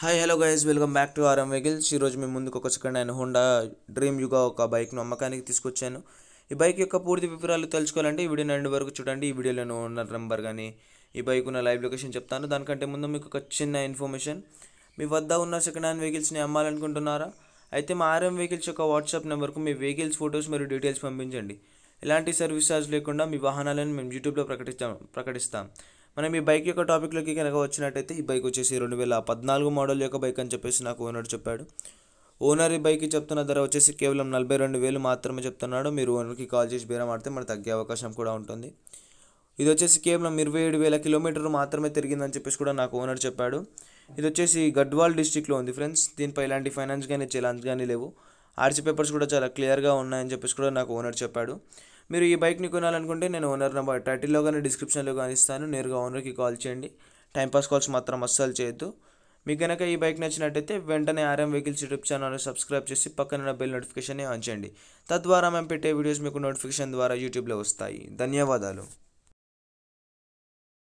hi hello guys welcome back to RM vehicles ఈరోజు మేము ముందుకు ఒక సెకండ్ ఆయన హోండా డ్రీమ్ యుగా ఒక బైక్ను అమ్మకానికి తీసుకొచ్చాను ఈ బైక్ యొక్క పూర్తి వివరాలు తెలుసుకోవాలంటే ఈ వీడియో ఎండ్ వరకు చూడండి ఈ వీడియోలో ఓనర్ నెంబర్ కానీ ఈ బైక్ ఉన్న లైవ్ లొకేషన్ చెప్తాను దానికంటే ముందు మీకు ఒక చిన్న ఇన్ఫర్మేషన్ మీ వద్ద ఉన్న సెకండ్ హ్యాండ్ వెహికల్స్ని అమ్మాలనుకుంటున్నారా అయితే మా ఆర్ఎం వెహికల్స్ యొక్క వాట్సాప్ నెంబర్కు మీ వెహికల్స్ ఫొటోస్ మరియు డీటెయిల్స్ పంపించండి ఎలాంటి సర్వీస్ ఛార్జ్ లేకుండా మీ వాహనాలను మేము యూట్యూబ్లో ప్రకటిస్తాం ప్రకటిస్తాం మనం ఈ బైక్ యొక్క టాపిక్లోకి కనుక వచ్చినట్టయితే ఈ బైక్ వచ్చేసి రెండు వేల పద్నాలుగు మోడల్ యొక్క బైక్ అని చెప్పేసి నాకు ఓనర్ చెప్పాడు ఓనర్ ఈ బైక్ చెప్తున్న ధర వచ్చేసి కేవలం నలభై రెండు వేలు మాత్రమే చెప్తున్నాడు మీరు ఓనర్కి కాల్ చేసి బేరం ఆడితే మనకు తగ్గే అవకాశం కూడా ఉంటుంది ఇది వచ్చేసి కేవలం ఇరవై ఏడు వేల కిలోమీటర్ మాత్రమే తిరిగిందని చెప్పేసి కూడా నాకు ఓనర్ చెప్పాడు ఇది వచ్చేసి గడ్వాల్ డిస్టిక్లో ఉంది ఫ్రెండ్స్ దీనిపై ఇలాంటి ఫైనాన్స్ కానీ లాంచ్ కానీ లేవు ఆర్సీ పేపర్స్ కూడా చాలా క్లియర్గా ఉన్నాయని చెప్పేసి కూడా నాకు ఓనర్ చెప్పాడు మీరు ఈ బైక్ని కొనాలనుకుంటే నేను ఓనర్ నెంబర్ టైటిల్లో కానీ డిస్క్రిప్షన్లో కానీ ఇస్తాను నేరుగా ఓనర్కి కాల్ చేయండి టైంపాస్ కాల్స్ మాత్రం అస్సలు చేయొద్దు మీకు కనుక ఈ బైక్ నచ్చినట్టయితే వెంటనే ఆర్ఎం వెహికల్స్ యూట్యూబ్ ఛానల్ని సబ్స్క్రైబ్ చేసి పక్కన బెల్ నోటిఫికేషన్ని ఆన్ చేయండి తద్వారా మేము పెట్టే వీడియోస్ మీకు నోటిఫికేషన్ ద్వారా యూట్యూబ్లో వస్తాయి ధన్యవాదాలు